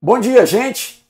Bom dia, gente!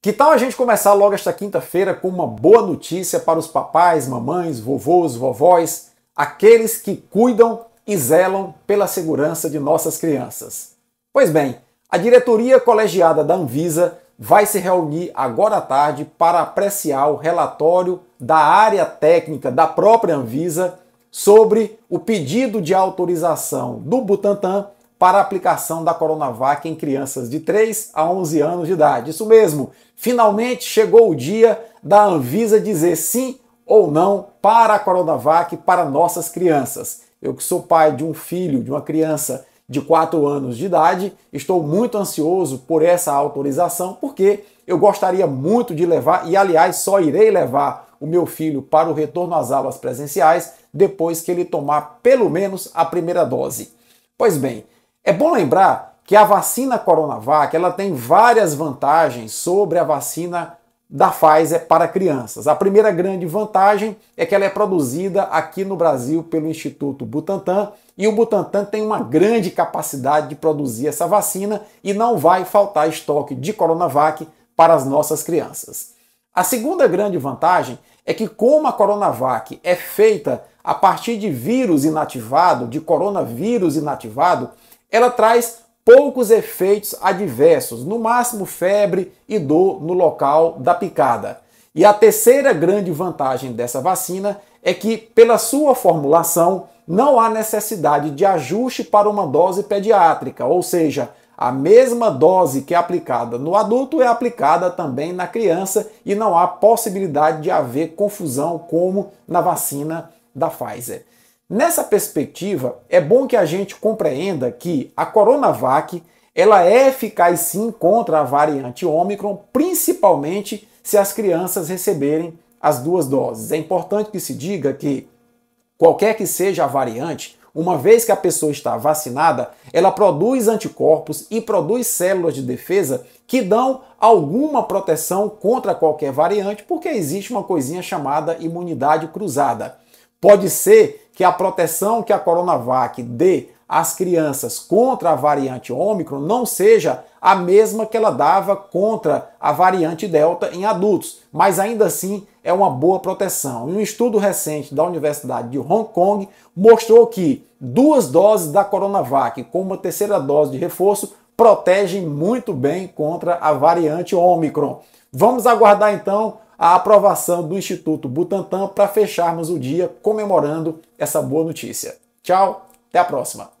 Que tal a gente começar logo esta quinta-feira com uma boa notícia para os papais, mamães, vovôs, vovós, aqueles que cuidam e zelam pela segurança de nossas crianças? Pois bem, a diretoria colegiada da Anvisa vai se reunir agora à tarde para apreciar o relatório da área técnica da própria Anvisa sobre o pedido de autorização do Butantan para a aplicação da Coronavac em crianças de 3 a 11 anos de idade. Isso mesmo, finalmente chegou o dia da Anvisa dizer sim ou não para a Coronavac para nossas crianças. Eu que sou pai de um filho, de uma criança de 4 anos de idade, estou muito ansioso por essa autorização, porque eu gostaria muito de levar, e aliás, só irei levar o meu filho para o retorno às aulas presenciais depois que ele tomar pelo menos a primeira dose. Pois bem, é bom lembrar que a vacina Coronavac ela tem várias vantagens sobre a vacina da Pfizer para crianças. A primeira grande vantagem é que ela é produzida aqui no Brasil pelo Instituto Butantan e o Butantan tem uma grande capacidade de produzir essa vacina e não vai faltar estoque de Coronavac para as nossas crianças. A segunda grande vantagem é que, como a Coronavac é feita a partir de vírus inativado, de coronavírus inativado, ela traz poucos efeitos adversos, no máximo febre e dor no local da picada. E a terceira grande vantagem dessa vacina é que, pela sua formulação, não há necessidade de ajuste para uma dose pediátrica, ou seja, a mesma dose que é aplicada no adulto é aplicada também na criança e não há possibilidade de haver confusão como na vacina da Pfizer. Nessa perspectiva, é bom que a gente compreenda que a Coronavac ela é eficaz sim contra a variante Omicron, principalmente se as crianças receberem as duas doses. É importante que se diga que qualquer que seja a variante, uma vez que a pessoa está vacinada, ela produz anticorpos e produz células de defesa que dão alguma proteção contra qualquer variante, porque existe uma coisinha chamada imunidade cruzada. Pode ser que a proteção que a Coronavac dê às crianças contra a variante Ômicron não seja a mesma que ela dava contra a variante Delta em adultos, mas ainda assim é uma boa proteção. Um estudo recente da Universidade de Hong Kong mostrou que duas doses da Coronavac com uma terceira dose de reforço protegem muito bem contra a variante Ômicron. Vamos aguardar então a aprovação do Instituto Butantan para fecharmos o dia comemorando essa boa notícia. Tchau, até a próxima!